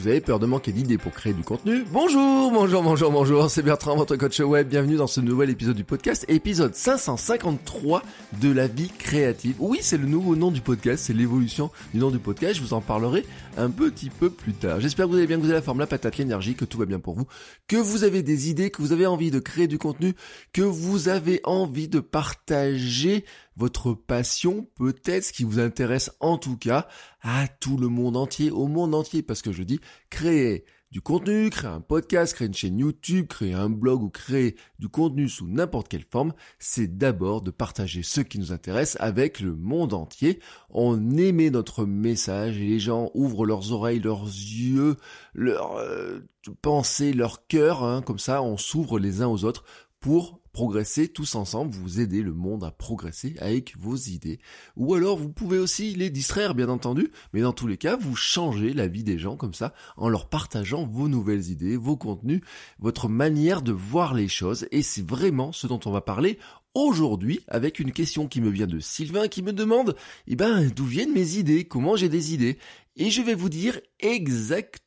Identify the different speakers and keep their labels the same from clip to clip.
Speaker 1: vous avez peur de manquer d'idées pour créer du contenu, bonjour, bonjour, bonjour, bonjour, c'est Bertrand, votre coach web, bienvenue dans ce nouvel épisode du podcast, épisode 553 de la vie créative. Oui, c'est le nouveau nom du podcast, c'est l'évolution du nom du podcast, je vous en parlerai un petit peu plus tard. J'espère que vous allez bien, que vous avez la forme, la patate, l'énergie, que tout va bien pour vous, que vous avez des idées, que vous avez envie de créer du contenu, que vous avez envie de partager votre passion, peut-être ce qui vous intéresse en tout cas à tout le monde entier, au monde entier, parce que je dis créer du contenu, créer un podcast, créer une chaîne YouTube, créer un blog ou créer du contenu sous n'importe quelle forme, c'est d'abord de partager ce qui nous intéresse avec le monde entier. On émet notre message et les gens ouvrent leurs oreilles, leurs yeux, leurs euh, pensées, leur cœur, hein. comme ça on s'ouvre les uns aux autres pour progresser tous ensemble, vous aider le monde à progresser avec vos idées. Ou alors vous pouvez aussi les distraire bien entendu, mais dans tous les cas vous changez la vie des gens comme ça en leur partageant vos nouvelles idées, vos contenus, votre manière de voir les choses et c'est vraiment ce dont on va parler aujourd'hui avec une question qui me vient de Sylvain qui me demande eh ben d'où viennent mes idées, comment j'ai des idées et je vais vous dire exactement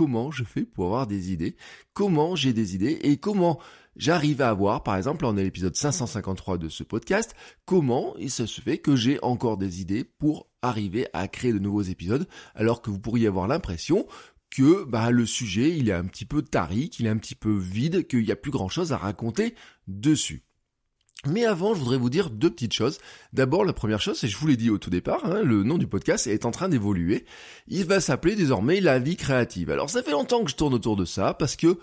Speaker 1: comment je fais pour avoir des idées, comment j'ai des idées et comment j'arrive à avoir, par exemple, en on est l'épisode 553 de ce podcast, comment il se fait que j'ai encore des idées pour arriver à créer de nouveaux épisodes alors que vous pourriez avoir l'impression que bah, le sujet il est un petit peu tari, qu'il est un petit peu vide, qu'il n'y a plus grand chose à raconter dessus. Mais avant, je voudrais vous dire deux petites choses. D'abord, la première chose, et je vous l'ai dit au tout départ, hein, le nom du podcast est en train d'évoluer. Il va s'appeler désormais La vie créative. Alors, ça fait longtemps que je tourne autour de ça, parce que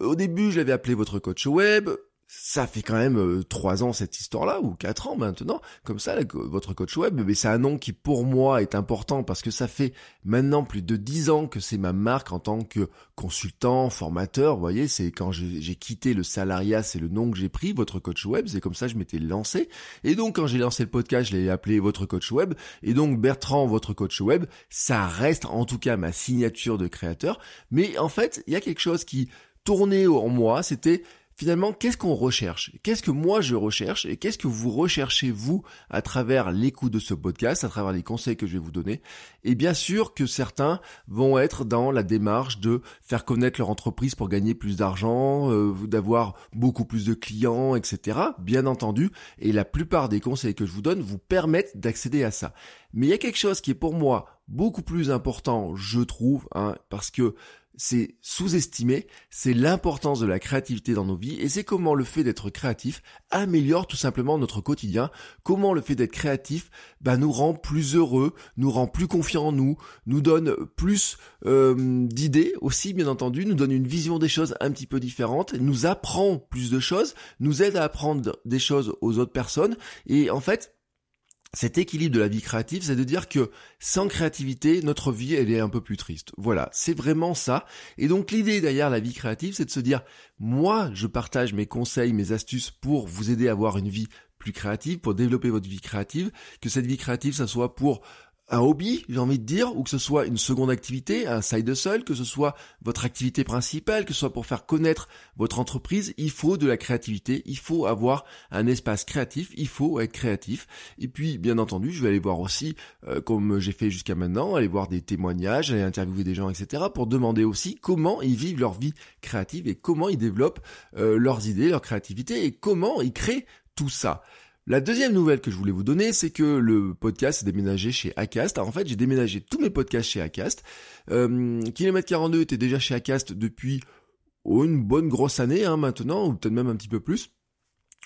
Speaker 1: au début, je l'avais appelé Votre coach web ça fait quand même euh, trois ans cette histoire-là ou quatre ans maintenant. Comme ça, votre coach web, mais c'est un nom qui pour moi est important parce que ça fait maintenant plus de dix ans que c'est ma marque en tant que consultant, formateur. Vous voyez, c'est quand j'ai quitté le salariat, c'est le nom que j'ai pris, votre coach web. C'est comme ça que je m'étais lancé. Et donc quand j'ai lancé le podcast, je l'ai appelé votre coach web. Et donc Bertrand, votre coach web, ça reste en tout cas ma signature de créateur. Mais en fait, il y a quelque chose qui tournait en moi, c'était finalement, qu'est-ce qu'on recherche Qu'est-ce que moi je recherche et qu'est-ce que vous recherchez vous à travers l'écoute de ce podcast, à travers les conseils que je vais vous donner Et bien sûr que certains vont être dans la démarche de faire connaître leur entreprise pour gagner plus d'argent, euh, d'avoir beaucoup plus de clients, etc. Bien entendu, et la plupart des conseils que je vous donne vous permettent d'accéder à ça. Mais il y a quelque chose qui est pour moi beaucoup plus important, je trouve, hein, parce que c'est sous-estimé, c'est l'importance de la créativité dans nos vies et c'est comment le fait d'être créatif améliore tout simplement notre quotidien, comment le fait d'être créatif bah, nous rend plus heureux, nous rend plus confiants en nous, nous donne plus euh, d'idées aussi bien entendu, nous donne une vision des choses un petit peu différente, nous apprend plus de choses, nous aide à apprendre des choses aux autres personnes et en fait cet équilibre de la vie créative, c'est de dire que sans créativité, notre vie, elle est un peu plus triste. Voilà, c'est vraiment ça. Et donc l'idée derrière la vie créative, c'est de se dire, moi, je partage mes conseils, mes astuces pour vous aider à avoir une vie plus créative, pour développer votre vie créative, que cette vie créative, ça soit pour un hobby, j'ai envie de dire, ou que ce soit une seconde activité, un side hustle, que ce soit votre activité principale, que ce soit pour faire connaître votre entreprise, il faut de la créativité, il faut avoir un espace créatif, il faut être créatif. Et puis, bien entendu, je vais aller voir aussi, euh, comme j'ai fait jusqu'à maintenant, aller voir des témoignages, aller interviewer des gens, etc., pour demander aussi comment ils vivent leur vie créative et comment ils développent euh, leurs idées, leur créativité et comment ils créent tout ça. La deuxième nouvelle que je voulais vous donner, c'est que le podcast s'est déménagé chez Acast. Alors en fait, j'ai déménagé tous mes podcasts chez Acast. Euh, Kilomètre 42 était déjà chez Acast depuis oh, une bonne grosse année hein, maintenant, ou peut-être même un petit peu plus.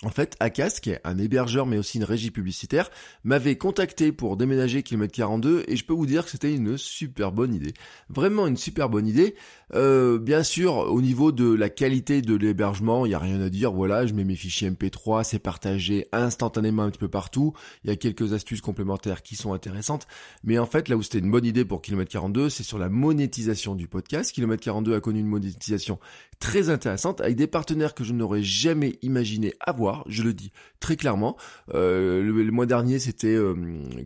Speaker 1: En fait, Acast, qui est un hébergeur mais aussi une régie publicitaire, m'avait contacté pour déménager Kilomètre 42 et je peux vous dire que c'était une super bonne idée. Vraiment une super bonne idée. Euh, bien sûr, au niveau de la qualité de l'hébergement, il n'y a rien à dire. Voilà, je mets mes fichiers MP3, c'est partagé instantanément un petit peu partout. Il y a quelques astuces complémentaires qui sont intéressantes. Mais en fait, là où c'était une bonne idée pour Kilomètre 42, c'est sur la monétisation du podcast. Kilomètre 42 a connu une monétisation très intéressante avec des partenaires que je n'aurais jamais imaginé avoir, je le dis très clairement. Euh, le, mois dernier, c'était, euh,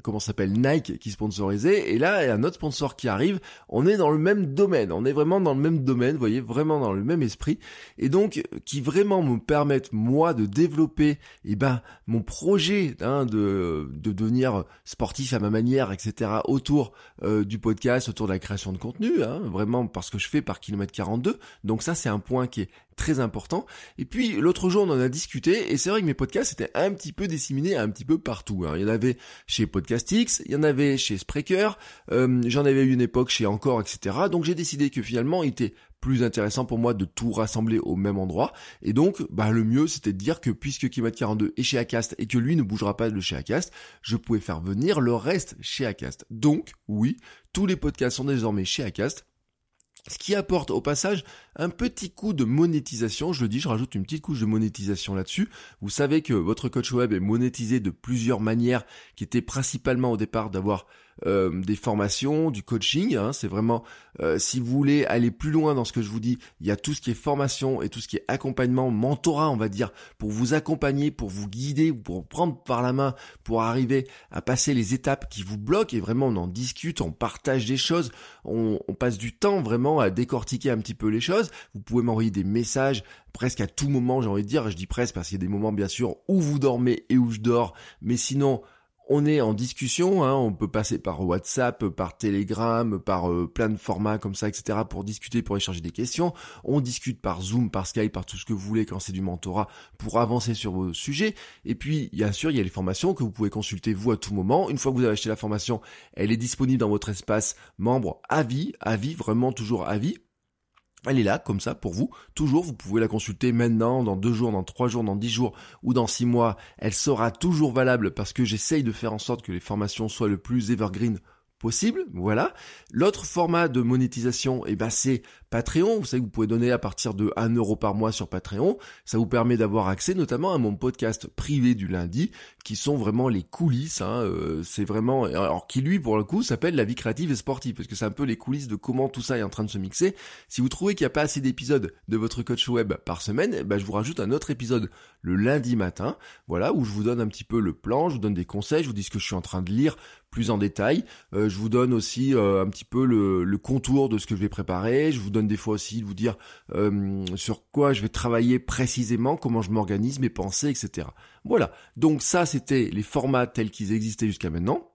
Speaker 1: comment s'appelle, Nike qui sponsorisait. Et là, il y a un autre sponsor qui arrive. On est dans le même domaine. On est vraiment dans dans le même domaine, vous voyez, vraiment dans le même esprit, et donc euh, qui vraiment me permettent moi de développer, eh ben, mon projet hein, de, euh, de devenir sportif à ma manière, etc. autour euh, du podcast, autour de la création de contenu, hein, vraiment parce que je fais par kilomètre 42. Donc ça, c'est un point qui est très important. Et puis l'autre jour on en a discuté et c'est vrai que mes podcasts étaient un petit peu disséminés un petit peu partout. Hein. Il y en avait chez Podcastix, il y en avait chez Spreaker, euh, j'en avais eu une époque chez Encore, etc. Donc j'ai décidé que finalement il était plus intéressant pour moi de tout rassembler au même endroit. Et donc, bah, le mieux, c'était de dire que puisque Kimat 42 est chez Acast et que lui ne bougera pas de chez Acast, je pouvais faire venir le reste chez Acast. Donc, oui, tous les podcasts sont désormais chez Acast. Ce qui apporte au passage un petit coup de monétisation, je le dis, je rajoute une petite couche de monétisation là-dessus. Vous savez que votre coach web est monétisé de plusieurs manières qui étaient principalement au départ d'avoir euh, des formations, du coaching. Hein. c'est vraiment, euh, si vous voulez aller plus loin dans ce que je vous dis, il y a tout ce qui est formation et tout ce qui est accompagnement, mentorat, on va dire, pour vous accompagner, pour vous guider, pour prendre par la main, pour arriver à passer les étapes qui vous bloquent. Et vraiment, on en discute, on partage des choses, on, on passe du temps vraiment à décortiquer un petit peu les choses. Vous pouvez m'envoyer des messages presque à tout moment, j'ai envie de dire. Je dis presque parce qu'il y a des moments, bien sûr, où vous dormez et où je dors. Mais sinon, on est en discussion, hein, on peut passer par WhatsApp, par Telegram, par euh, plein de formats comme ça, etc. pour discuter, pour échanger des questions. On discute par Zoom, par Skype, par tout ce que vous voulez quand c'est du mentorat pour avancer sur vos sujets. Et puis, bien sûr, il y a les formations que vous pouvez consulter vous à tout moment. Une fois que vous avez acheté la formation, elle est disponible dans votre espace membre à vie, à vie, vraiment toujours à vie elle est là, comme ça, pour vous, toujours. Vous pouvez la consulter maintenant, dans deux jours, dans trois jours, dans dix jours ou dans six mois. Elle sera toujours valable parce que j'essaye de faire en sorte que les formations soient le plus evergreen possible, voilà. L'autre format de monétisation, eh ben, c'est Patreon. Vous savez que vous pouvez donner à partir de 1 euro par mois sur Patreon. Ça vous permet d'avoir accès notamment à mon podcast privé du lundi, qui sont vraiment les coulisses. Hein, euh, c'est vraiment... Alors qui lui, pour le coup, s'appelle La vie créative et sportive, parce que c'est un peu les coulisses de comment tout ça est en train de se mixer. Si vous trouvez qu'il n'y a pas assez d'épisodes de votre coach web par semaine, eh ben, je vous rajoute un autre épisode le lundi matin, voilà, où je vous donne un petit peu le plan, je vous donne des conseils, je vous dis ce que je suis en train de lire plus en détail. Euh, je vous donne aussi euh, un petit peu le, contour de ce que je vais préparer. Je vous donne des fois aussi de vous dire euh, sur quoi je vais travailler précisément, comment je m'organise, mes pensées, etc. Voilà. Donc ça, c'était les formats tels qu'ils existaient jusqu'à maintenant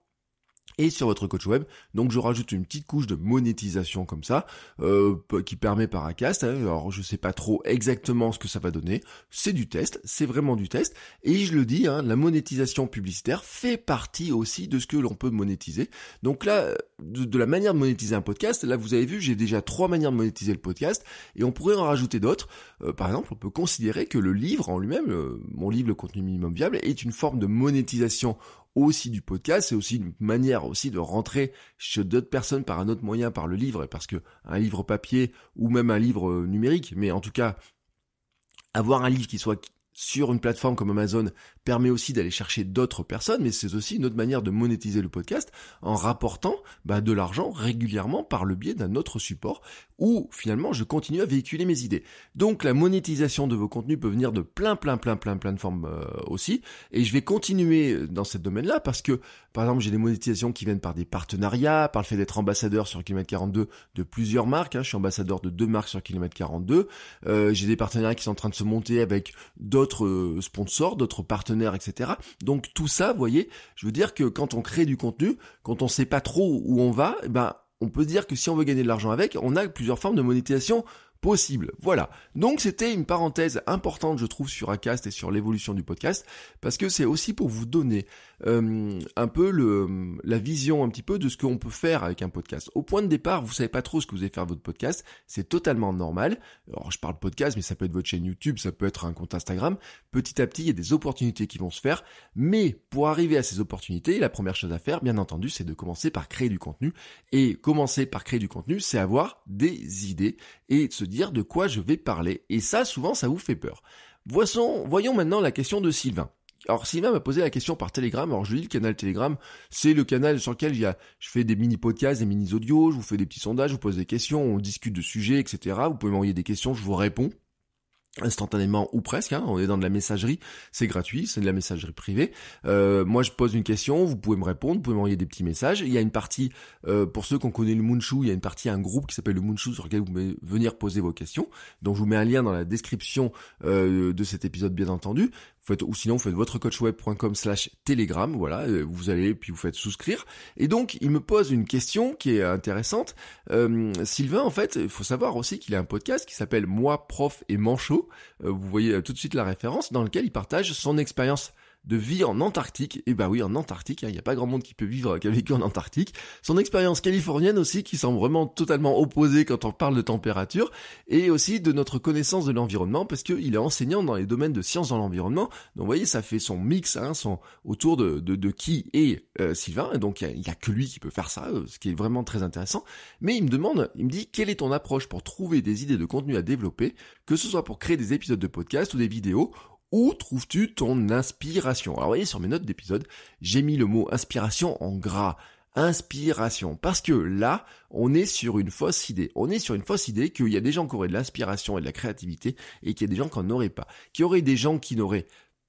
Speaker 1: et sur votre coach web. Donc je rajoute une petite couche de monétisation comme ça, euh, qui permet par ACAST. Hein, alors je sais pas trop exactement ce que ça va donner. C'est du test, c'est vraiment du test. Et je le dis, hein, la monétisation publicitaire fait partie aussi de ce que l'on peut monétiser. Donc là, de, la manière de monétiser un podcast, là vous avez vu, j'ai déjà trois manières de monétiser le podcast, et on pourrait en rajouter d'autres. Euh, par exemple, on peut considérer que le livre en lui-même, euh, mon livre Le contenu minimum viable, est une forme de monétisation aussi du podcast, c'est aussi une manière aussi de rentrer chez d'autres personnes par un autre moyen, par le livre, parce que un livre papier ou même un livre euh, numérique, mais en tout cas, avoir un livre qui soit sur une plateforme comme Amazon, permet aussi d'aller chercher d'autres personnes, mais c'est aussi une autre manière de monétiser le podcast en rapportant bah, de l'argent régulièrement par le biais d'un autre support où finalement je continue à véhiculer mes idées. Donc la monétisation de vos contenus peut venir de plein plein plein plein plein de formes euh, aussi, et je vais continuer euh, dans ce domaine-là parce que par exemple j'ai des monétisations qui viennent par des partenariats, par le fait d'être ambassadeur sur Kilomètre 42 de plusieurs marques, hein. je suis ambassadeur de deux marques sur Kilomètre 42, euh, j'ai des partenariats qui sont en train de se monter avec d'autres sponsors, d'autres partenaires etc. Donc tout ça, vous voyez, je veux dire que quand on crée du contenu, quand on sait pas trop où on va, eh ben on peut dire que si on veut gagner de l'argent avec, on a plusieurs formes de monétisation possible. Voilà. Donc c'était une parenthèse importante, je trouve, sur Acast et sur l'évolution du podcast, parce que c'est aussi pour vous donner euh, un peu la vision un petit peu de ce qu'on peut faire avec un podcast. Au point de départ, vous savez pas trop ce que vous allez faire votre podcast, c'est totalement normal. Alors je parle podcast, mais ça peut être votre chaîne YouTube, ça peut être un compte Instagram. Petit à petit, il y a des opportunités qui vont se faire, mais pour arriver à ces opportunités, la première chose à faire, bien entendu, c'est de commencer par créer du contenu. Et commencer par créer du contenu, c'est avoir des idées et se dire de quoi je vais parler. Et ça, souvent, ça vous fait peur. Voissons voyons maintenant la question de Sylvain. Alors Sylvain m'a posé la question par Telegram. Alors je lui dis le canal Telegram, c'est le canal sur lequel ya je fais des mini podcasts, des mini audios, je vous fais des petits sondages, je vous pose des questions, on discute de sujets, etc. Vous pouvez m'envoyer des questions, je vous réponds instantanément ou presque, hein, on est dans de la messagerie, c'est gratuit, c'est de la messagerie privée. Euh, moi je pose une question, vous pouvez me répondre, vous pouvez m'envoyer des petits messages. Il y a une partie, euh, pour ceux qu'on connaît le Munchu, il y a une partie, un groupe qui s'appelle le Munchu sur lequel vous pouvez venir poser vos questions. Donc je vous mets un lien dans la description euh, de cet épisode bien entendu ou sinon vous faites votrecoachweb.com slash telegram, voilà, euh, vous allez puis vous faites souscrire. Et donc il me pose une question qui est intéressante. Euh, Sylvain, en fait, il faut savoir aussi qu'il a un podcast qui s'appelle Moi, prof et manchot. Euh, vous voyez tout de suite la référence dans lequel il partage son expérience de vie en Antarctique. Et eh bah ben oui, en Antarctique, hein, il n'y a pas grand monde qui peut vivre avec a vécu en Antarctique. Son expérience californienne aussi, qui semble vraiment totalement opposée quand on parle de température, et aussi de notre connaissance de l'environnement, parce qu'il est enseignant dans les domaines de sciences dans l'environnement. Donc vous voyez, ça fait son mix, hein, son autour de, de, qui est euh, Sylvain. donc il n'y a, a, que lui qui peut faire ça, euh, ce qui est vraiment très intéressant. Mais il me demande, il me dit, quelle est ton approche pour trouver des idées de contenu à développer, que ce soit pour créer des épisodes de podcast ou des vidéos où trouves-tu ton inspiration Alors vous voyez sur mes notes d'épisode, j'ai mis le mot inspiration en gras. Inspiration. Parce que là, on est sur une fausse idée. On est sur une fausse idée qu'il y a des gens qui auraient de l'inspiration et de la créativité et qu'il y a des gens qui n'en auraient pas. Qu'il y aurait des gens qui n'auraient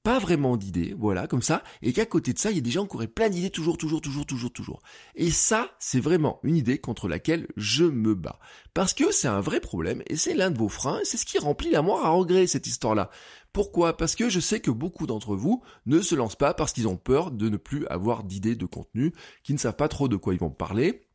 Speaker 1: pas vraiment d'idées, voilà, comme ça, et qu'à côté de ça, il y a des gens qui auraient plein d'idées toujours, toujours, toujours, toujours, toujours. Et ça, c'est vraiment une idée contre laquelle je me bats. Parce que c'est un vrai problème, et c'est l'un de vos freins, c'est ce qui remplit la moire à regret, cette histoire-là. Pourquoi Parce que je sais que beaucoup d'entre vous ne se lancent pas parce qu'ils ont peur de ne plus avoir d'idées de contenu, qu'ils ne savent pas trop de quoi ils vont parler,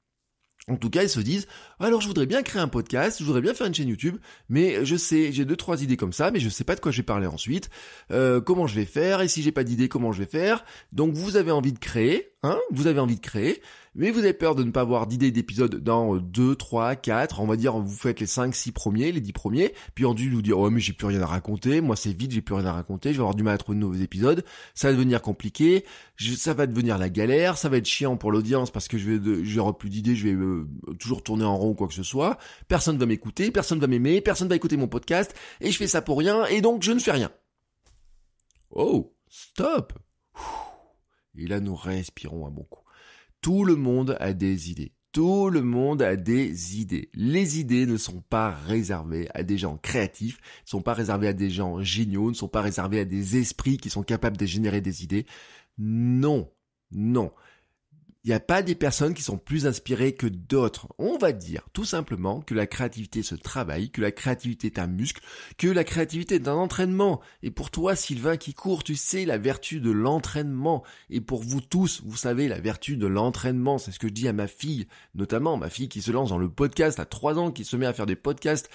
Speaker 1: en tout cas, ils se disent alors je voudrais bien créer un podcast, je voudrais bien faire une chaîne YouTube, mais je sais, j'ai deux trois idées comme ça, mais je sais pas de quoi j'ai parlé parler ensuite, euh, comment je vais faire, et si j'ai pas d'idée, comment je vais faire. Donc vous avez envie de créer, hein, vous avez envie de créer, mais vous avez peur de ne pas avoir d'idées d'épisodes dans 2, 3, 4, on va dire vous faites les 5, 6 premiers, les 10 premiers, puis on dit vous oh, dire ouais mais j'ai plus rien à raconter, moi c'est vite, j'ai plus rien à raconter, je vais avoir du mal à trouver de nouveaux épisodes, ça va devenir compliqué, ça va devenir la galère, ça va être chiant pour l'audience parce que je vais plus d'idées, je vais euh, toujours tourner en rond quoi que ce soit, personne va m'écouter, personne va m'aimer, personne va écouter mon podcast, et je fais ça pour rien, et donc je ne fais rien. Oh, stop et là, nous respirons un bon coup. Tout le monde a des idées. Tout le monde a des idées. Les idées ne sont pas réservées à des gens créatifs, ne sont pas réservées à des gens géniaux, ne sont pas réservées à des esprits qui sont capables de générer des idées. Non, non. Il n'y a pas des personnes qui sont plus inspirées que d'autres. On va dire tout simplement que la créativité se travaille, que la créativité est un muscle, que la créativité est un entraînement. Et pour toi, Sylvain qui court, tu sais la vertu de l'entraînement. Et pour vous tous, vous savez la vertu de l'entraînement. C'est ce que je dis à ma fille, notamment ma fille qui se lance dans le podcast à trois ans, qui se met à faire des podcasts.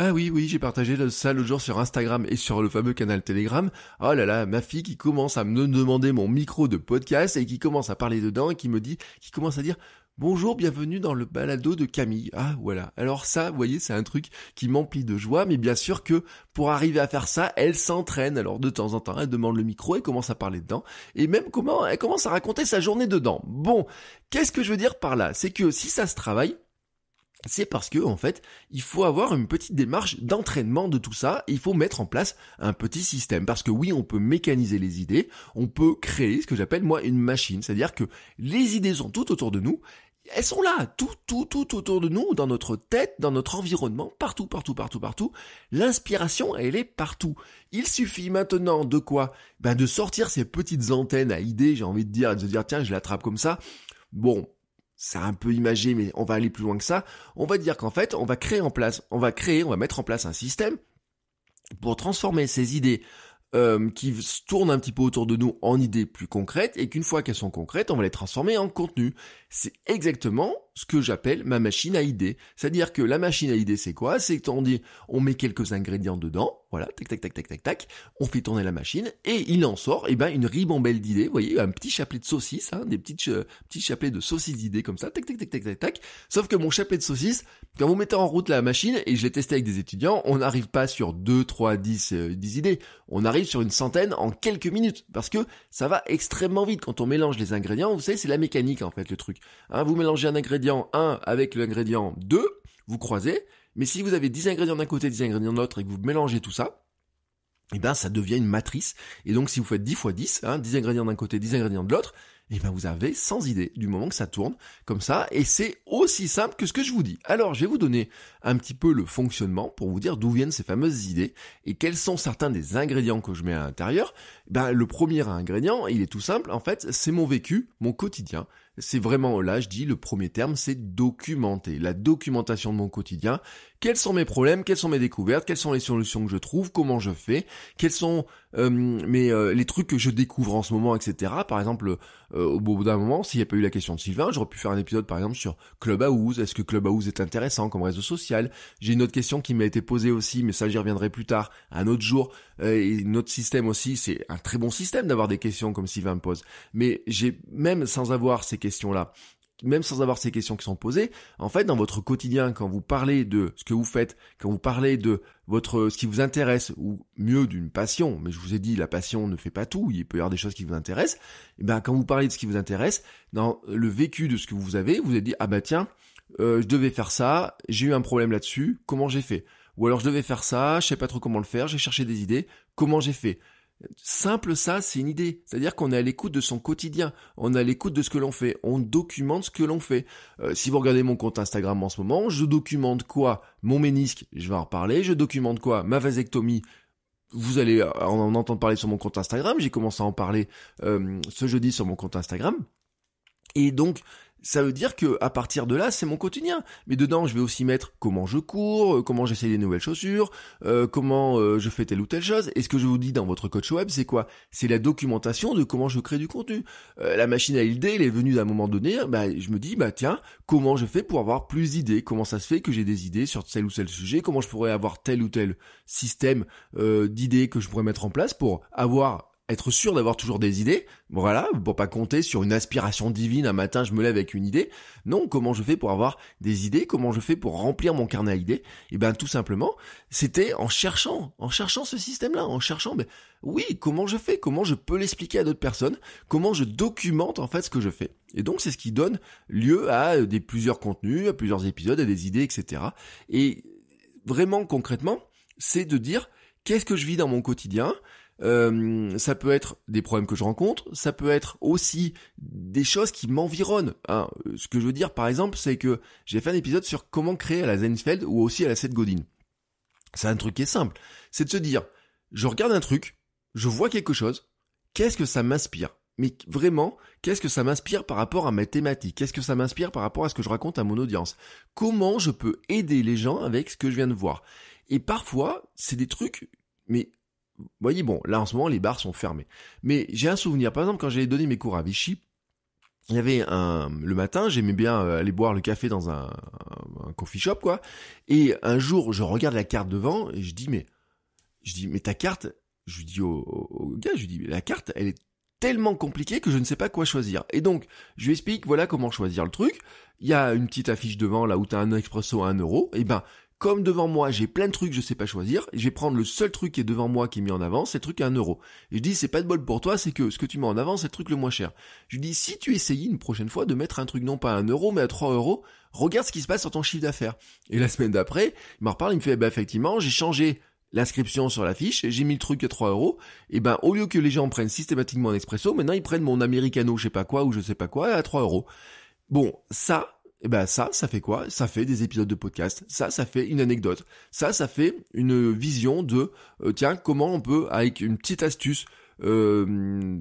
Speaker 1: Ah oui, oui, j'ai partagé ça l'autre jour sur Instagram et sur le fameux canal Telegram. Oh là là, ma fille qui commence à me demander mon micro de podcast et qui commence à parler dedans et qui me dit, qui commence à dire Bonjour, bienvenue dans le balado de Camille. Ah voilà. Alors ça, vous voyez, c'est un truc qui m'emplit de joie, mais bien sûr que pour arriver à faire ça, elle s'entraîne. Alors de temps en temps, elle demande le micro et commence à parler dedans. Et même comment elle commence à raconter sa journée dedans. Bon, qu'est-ce que je veux dire par là C'est que si ça se travaille, c'est parce que en fait, il faut avoir une petite démarche d'entraînement de tout ça, il faut mettre en place un petit système parce que oui, on peut mécaniser les idées, on peut créer ce que j'appelle moi une machine, c'est-à-dire que les idées sont toutes autour de nous, elles sont là, tout, tout, tout autour de nous, dans notre tête, dans notre environnement, partout, partout, partout, partout. L'inspiration, elle est partout. Il suffit maintenant de quoi Ben de sortir ces petites antennes à idées, j'ai envie de dire, de dire tiens, je l'attrape comme ça. Bon, c'est un peu imagé, mais on va aller plus loin que ça. On va dire qu'en fait, on va créer en place, on va créer, on va mettre en place un système pour transformer ces idées euh, qui se tournent un petit peu autour de nous en idées plus concrètes, et qu'une fois qu'elles sont concrètes, on va les transformer en contenu c'est exactement ce que j'appelle ma machine à idées. C'est-à-dire que la machine à idées, c'est quoi C'est on dit, on met quelques ingrédients dedans, voilà, tac, tac, tac, tac, tac, tac, on fait tourner la machine, et il en sort, eh ben, une ribambelle d'idées, vous voyez, un petit chapelet de saucisses, hein, des euh, petits chapelets de saucisses d'idées comme ça, tac, tac, tac, tac, tac, tac. Sauf que mon chapelet de saucisses, quand vous mettez en route la machine, et je l'ai testé avec des étudiants, on n'arrive pas sur 2, 3, 10, 10 idées, on arrive sur une centaine en quelques minutes, parce que ça va extrêmement vite quand on mélange les ingrédients, vous savez, c'est la mécanique, en fait, le truc. Hein, vous mélangez un ingrédient 1 avec l'ingrédient 2, vous croisez, mais si vous avez 10 ingrédients d'un côté, 10 ingrédients de l'autre et que vous mélangez tout ça, et eh ben ça devient une matrice. Et donc si vous faites 10 fois 10, 10 hein, ingrédients d'un côté, 10 ingrédients de l'autre, et eh ben vous avez sans idée du moment que ça tourne comme ça. Et c'est aussi simple que ce que je vous dis. Alors je vais vous donner un petit peu le fonctionnement pour vous dire d'où viennent ces fameuses idées et quels sont certains des ingrédients que je mets à l'intérieur. Eh ben le premier ingrédient, il est tout simple, en fait, c'est mon vécu, mon quotidien c'est vraiment là, je dis, le premier terme, c'est documenter. La documentation de mon quotidien. Quels sont mes problèmes, quelles sont mes découvertes, quelles sont les solutions que je trouve, comment je fais, quels sont euh, mes, euh, les trucs que je découvre en ce moment, etc. Par exemple, euh, au bout d'un moment, s'il n'y a pas eu la question de Sylvain, j'aurais pu faire un épisode par exemple sur Clubhouse. Est-ce que Clubhouse est intéressant comme réseau social J'ai une autre question qui m'a été posée aussi, mais ça j'y reviendrai plus tard, un autre jour. Euh, et notre système aussi, c'est un très bon système d'avoir des questions comme Sylvain me pose. Mais j'ai même sans avoir ces questions-là, même sans avoir ces questions qui sont posées, en fait, dans votre quotidien, quand vous parlez de ce que vous faites, quand vous parlez de votre, ce qui vous intéresse, ou mieux d'une passion, mais je vous ai dit, la passion ne fait pas tout, il peut y avoir des choses qui vous intéressent, eh ben, quand vous parlez de ce qui vous intéresse, dans le vécu de ce que vous avez, vous avez dit, ah bah ben, tiens, euh, je devais faire ça, j'ai eu un problème là-dessus, comment j'ai fait ou alors je devais faire ça, je sais pas trop comment le faire, j'ai cherché des idées, comment j'ai fait Simple ça, c'est une idée. C'est-à-dire qu'on est à l'écoute de son quotidien, on est à l'écoute de ce que l'on fait, on documente ce que l'on fait. Euh, si vous regardez mon compte Instagram en ce moment, je documente quoi Mon ménisque, je vais en reparler, je documente quoi Ma vasectomie, vous allez euh, en, entendre parler sur mon compte Instagram, j'ai commencé à en parler euh, ce jeudi sur mon compte Instagram. Et donc, ça veut dire que à partir de là, c'est mon quotidien. Mais dedans, je vais aussi mettre comment je cours, euh, comment j'essaye des nouvelles chaussures, euh, comment euh, je fais telle ou telle chose. Et ce que je vous dis dans votre coach web, c'est quoi C'est la documentation de comment je crée du contenu. la machine à idées, elle est venue d'un moment donné. Bah, je me dis, bah tiens, comment je fais pour avoir plus d'idées Comment ça se fait que j'ai des idées sur tel ou tel sujet Comment je pourrais avoir tel ou tel système d'idées que je pourrais mettre en place pour avoir être sûr d'avoir toujours des idées, voilà, pour pas compter sur une aspiration divine, un matin je me lève avec une idée. Non, comment je fais pour avoir des idées, comment je fais pour remplir mon carnet à idées Eh bien tout simplement, c'était en cherchant, en cherchant ce système-là, en cherchant, mais ben, oui, comment je fais, comment je peux l'expliquer à d'autres personnes, comment je documente en fait ce que je fais. Et donc c'est ce qui donne lieu à euh, des plusieurs contenus, à plusieurs épisodes, à des idées, etc. Et vraiment concrètement, c'est de dire qu'est-ce que je vis dans mon quotidien, euh, ça peut être des problèmes que je rencontre, ça peut être aussi des choses qui m'environnent. Hein. Euh, ce que je veux dire, par exemple, c'est que j'ai fait un épisode sur comment créer à la Zenfeld ou aussi à la Seth Godin. C'est un truc qui est simple. C'est de se dire, je regarde un truc, je vois quelque chose, qu'est-ce que ça m'inspire mais vraiment, qu'est-ce que ça m'inspire par rapport à ma thématique Qu'est-ce que ça m'inspire par rapport à ce que je raconte à mon audience Comment je peux aider les gens avec ce que je viens de voir Et parfois, c'est des trucs, mais voyez, bon, là en ce moment, les bars sont fermés. Mais j'ai un souvenir. Par exemple, quand j'allais donner mes cours à Vichy, il y avait un le matin, j'aimais bien euh, aller boire le café dans un, coffee shop quoi. Et un jour, je regarde la carte devant et je dis mais je dis mais ta carte, je lui dis au, gars, je lui dis mais la carte, elle est tellement compliquée que je ne sais pas quoi choisir. Et donc, je lui explique voilà comment choisir le truc. Il y a une petite affiche devant là où tu as un expresso à 1 euro. Et eh ben, comme devant moi, j'ai plein de trucs, je sais pas choisir, je vais prendre le seul truc qui est devant moi qui est mis en avant, c'est le truc à un euro. Et je dis, c'est pas de bol pour toi, c'est que ce que tu mets en avant, c'est le truc le moins cher. Je dis, si tu essayes une prochaine fois de mettre un truc non pas à un euro, mais à 3 euros, regarde ce qui se passe sur ton chiffre d'affaires. Et la semaine d'après, il m'en reparle, il me fait, eh ben, effectivement, j'ai changé l'inscription sur l'affiche, j'ai mis le truc à 3 euros, et eh ben au lieu que les gens prennent systématiquement un espresso, maintenant ils prennent mon americano je sais pas quoi ou je sais pas quoi à 3 euros. Bon, ça, et eh ben ça, ça fait quoi Ça fait des épisodes de podcast, ça, ça fait une anecdote, ça, ça fait une vision de, euh, tiens, comment on peut, avec une petite astuce euh,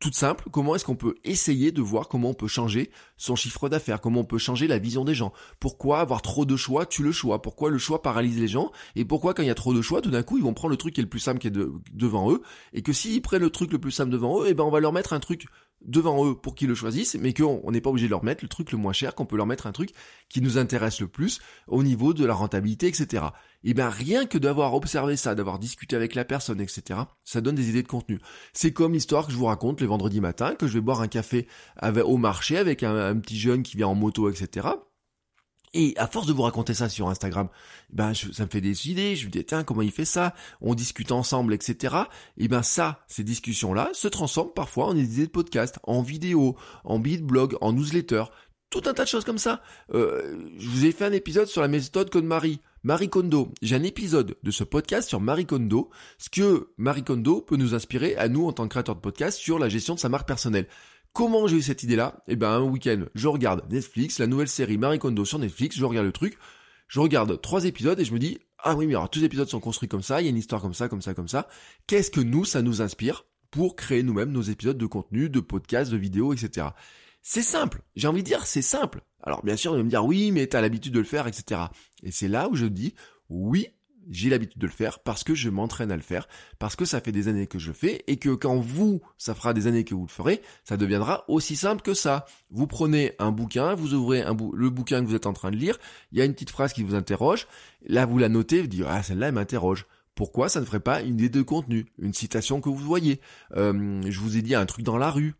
Speaker 1: toute simple, comment est-ce qu'on peut essayer de voir comment on peut changer son chiffre d'affaires, comment on peut changer la vision des gens. Pourquoi avoir trop de choix tue le choix Pourquoi le choix paralyse les gens Et pourquoi quand il y a trop de choix, tout d'un coup, ils vont prendre le truc qui est le plus simple qui est devant eux, et que s'ils prennent le truc le plus simple devant eux, et eh ben on va leur mettre un truc devant eux pour qu'ils le choisissent, mais qu'on n'est pas obligé de leur mettre le truc le moins cher, qu'on peut leur mettre un truc qui nous intéresse le plus au niveau de la rentabilité, etc. Et eh bien rien que d'avoir observé ça, d'avoir discuté avec la personne, etc., ça donne des idées de contenu. C'est comme l'histoire que je vous raconte les vendredis matin, que je vais boire un café au marché avec un petit jeune qui vient en moto, etc. Et à force de vous raconter ça sur Instagram, ben ça me fait des idées, je me dis tiens comment il fait ça, on discute ensemble, etc. Et ben ça, ces discussions-là se transforment parfois en idées de podcast, en vidéo, en billet de blog, en newsletter, tout un tas de choses comme ça. Euh, je vous ai fait un épisode sur la méthode Code Marie. Marie Kondo. J'ai un épisode de ce podcast sur Marie Kondo, ce que Marie Kondo peut nous inspirer à nous en tant que créateurs de podcast sur la gestion de sa marque personnelle. Comment j'ai eu cette idée-là Eh ben un week-end, je regarde Netflix, la nouvelle série Marie Kondo sur Netflix, je regarde le truc, je regarde trois épisodes et je me dis ah oui mais alors tous les épisodes sont construits comme ça, il y a une histoire comme ça, comme ça, comme ça. Qu'est-ce que nous ça nous inspire pour créer nous-mêmes nos épisodes de contenu, de podcasts, de vidéos, etc. C'est simple, j'ai envie de dire c'est simple. Alors bien sûr, on va me dire oui mais t'as l'habitude de le faire, etc. Et c'est là où je dis oui j'ai l'habitude de le faire parce que je m'entraîne à le faire, parce que ça fait des années que je le fais et que quand vous, ça fera des années que vous le ferez, ça deviendra aussi simple que ça. Vous prenez un bouquin, vous ouvrez le bouquin que vous êtes en train de lire, il y a une petite phrase qui vous interroge, là vous la notez, vous dites ah celle-là elle m'interroge. Pourquoi ça ne ferait pas une idée de contenu, une citation que vous voyez euh, Je vous ai dit un truc dans la rue,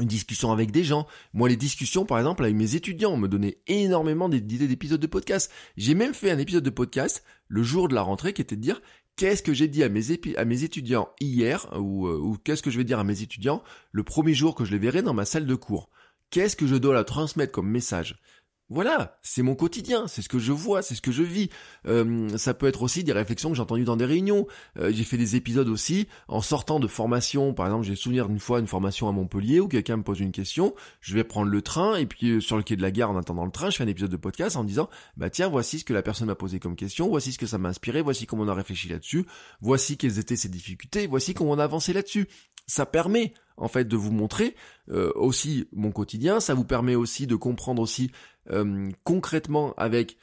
Speaker 1: une discussion avec des gens. Moi, les discussions, par exemple, avec mes étudiants, me donnaient énormément d'idées d'épisodes de podcast. J'ai même fait un épisode de podcast le jour de la rentrée qui était de dire qu'est-ce que j'ai dit à mes, étudiants hier ou, euh, ou qu'est-ce que je vais dire à mes étudiants le premier jour que je les verrai dans ma salle de cours. Qu'est-ce que je dois la transmettre comme message voilà, c'est mon quotidien, c'est ce que je vois, c'est ce que je vis. Euh, ça peut être aussi des réflexions que j'ai entendues dans des réunions. Euh, j'ai fait des épisodes aussi en sortant de formation. Par exemple, j'ai souvenir d'une fois une formation à Montpellier où quelqu'un me pose une question. Je vais prendre le train et puis euh, sur le quai de la gare en attendant le train, je fais un épisode de podcast en disant bah tiens voici ce que la personne m'a posé comme question, voici ce que ça m'a inspiré, voici comment on a réfléchi là-dessus, voici quelles étaient ses difficultés, voici comment on a avancé là-dessus ça permet en fait de vous montrer euh, aussi mon quotidien, ça vous permet aussi de comprendre aussi euh, concrètement avec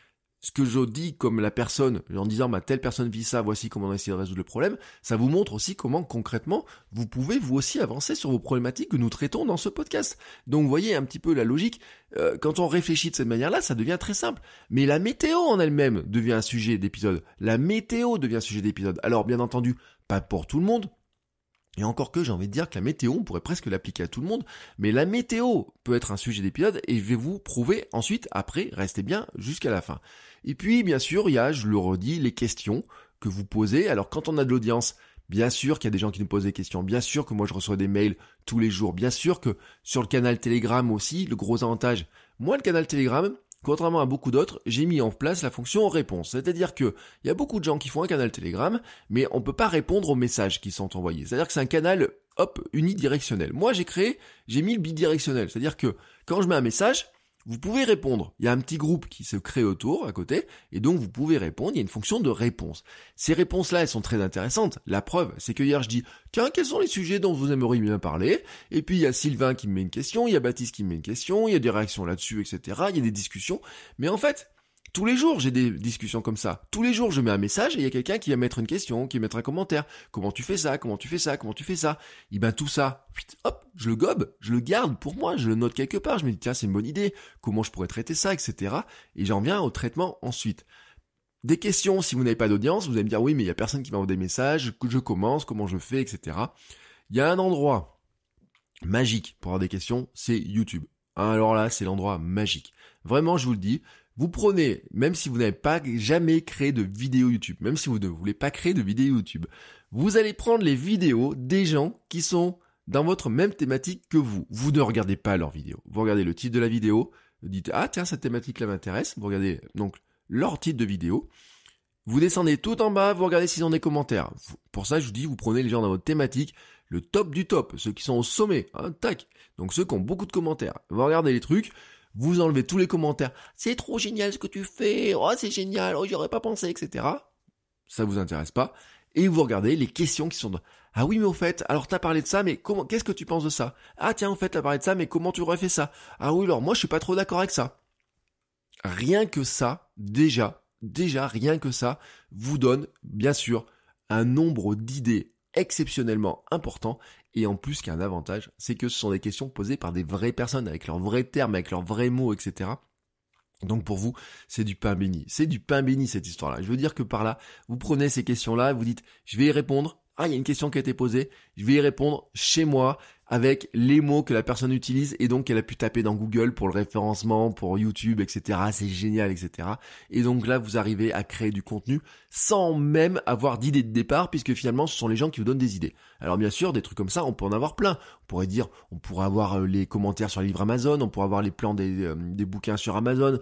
Speaker 1: ce que je dis comme la personne, en disant bah, telle personne vit ça, voici comment on a essayé de résoudre le problème, ça vous montre aussi comment concrètement vous pouvez vous aussi avancer sur vos problématiques que nous traitons dans ce podcast. Donc vous voyez un petit peu la logique, euh, quand on réfléchit de cette manière-là, ça devient très simple. Mais la météo en elle-même devient un sujet d'épisode. La météo devient un sujet d'épisode. Alors bien entendu, pas pour tout le monde, et encore que j'ai envie de dire que la météo, on pourrait presque l'appliquer à tout le monde, mais la météo peut être un sujet d'épisode et je vais vous prouver ensuite, après, restez bien jusqu'à la fin. Et puis, bien sûr, il y a, je le redis, les questions que vous posez. Alors quand on a de l'audience, Bien sûr qu'il y a des gens qui nous posent des questions, bien sûr que moi je reçois des mails tous les jours, bien sûr que sur le canal Telegram aussi, le gros avantage, moi le canal Telegram, Contrairement à beaucoup d'autres, j'ai mis en place la fonction réponse. C'est-à-dire que il y a beaucoup de gens qui font un canal Telegram, mais on ne peut pas répondre aux messages qui sont envoyés. C'est-à-dire que c'est un canal hop unidirectionnel. Moi, j'ai créé, j'ai mis le bidirectionnel. C'est-à-dire que quand je mets un message, vous pouvez répondre. Il y a un petit groupe qui se crée autour, à côté, et donc vous pouvez répondre. Il y a une fonction de réponse. Ces réponses-là, elles sont très intéressantes. La preuve, c'est que hier, je dis, tiens, quels sont les sujets dont vous aimeriez bien parler? Et puis, il y a Sylvain qui me met une question, il y a Baptiste qui me met une question, il y a des réactions là-dessus, etc. Il y a des discussions. Mais en fait, tous les jours, j'ai des discussions comme ça. Tous les jours, je mets un message et il y a quelqu'un qui va mettre une question, qui va mettre un commentaire. Comment tu fais ça Comment tu fais ça Comment tu fais ça Et eh ben tout ça, hop, je le gobe, je le garde pour moi, je le note quelque part. Je me dis tiens, c'est une bonne idée. Comment je pourrais traiter ça, etc. Et j'en viens au traitement ensuite. Des questions, si vous n'avez pas d'audience, vous allez me dire oui, mais il y a personne qui m'envoie des messages. Je commence, comment je fais, etc. Il y a un endroit magique pour avoir des questions, c'est YouTube. Alors là, c'est l'endroit magique. Vraiment, je vous le dis, vous prenez, même si vous n'avez pas jamais créé de vidéo YouTube, même si vous ne voulez pas créer de vidéo YouTube, vous allez prendre les vidéos des gens qui sont dans votre même thématique que vous. Vous ne regardez pas leurs vidéos. Vous regardez le titre de la vidéo, vous dites ah tiens cette thématique là m'intéresse. Vous regardez donc leur titre de vidéo. Vous descendez tout en bas, vous regardez s'ils ont des commentaires. Pour ça, je vous dis, vous prenez les gens dans votre thématique, le top du top, ceux qui sont au sommet, hein, tac. Donc ceux qui ont beaucoup de commentaires. Vous regardez les trucs, vous enlevez tous les commentaires. C'est trop génial ce que tu fais. Oh, c'est génial. Oh, j'y aurais pas pensé, etc. Ça vous intéresse pas. Et vous regardez les questions qui sont de, ah oui, mais au fait, alors t'as parlé de ça, mais comment, qu'est-ce que tu penses de ça? Ah tiens, au fait, t'as parlé de ça, mais comment tu aurais fait ça? Ah oui, alors moi, je suis pas trop d'accord avec ça. Rien que ça, déjà, déjà, rien que ça, vous donne, bien sûr, un nombre d'idées exceptionnellement importantes. Et en plus, qu'un avantage, c'est que ce sont des questions posées par des vraies personnes, avec leurs vrais termes, avec leurs vrais mots, etc. Donc pour vous, c'est du pain béni. C'est du pain béni cette histoire-là. Je veux dire que par là, vous prenez ces questions-là, vous dites, je vais y répondre. Ah, il y a une question qui a été posée, je vais y répondre chez moi, avec les mots que la personne utilise et donc qu'elle a pu taper dans Google pour le référencement, pour YouTube, etc. C'est génial, etc. Et donc là, vous arrivez à créer du contenu sans même avoir d'idée de départ puisque finalement, ce sont les gens qui vous donnent des idées. Alors bien sûr, des trucs comme ça, on peut en avoir plein. On pourrait dire, on pourrait avoir euh, les commentaires sur le livre Amazon, on pourrait avoir les plans euh, des, bouquins sur Amazon,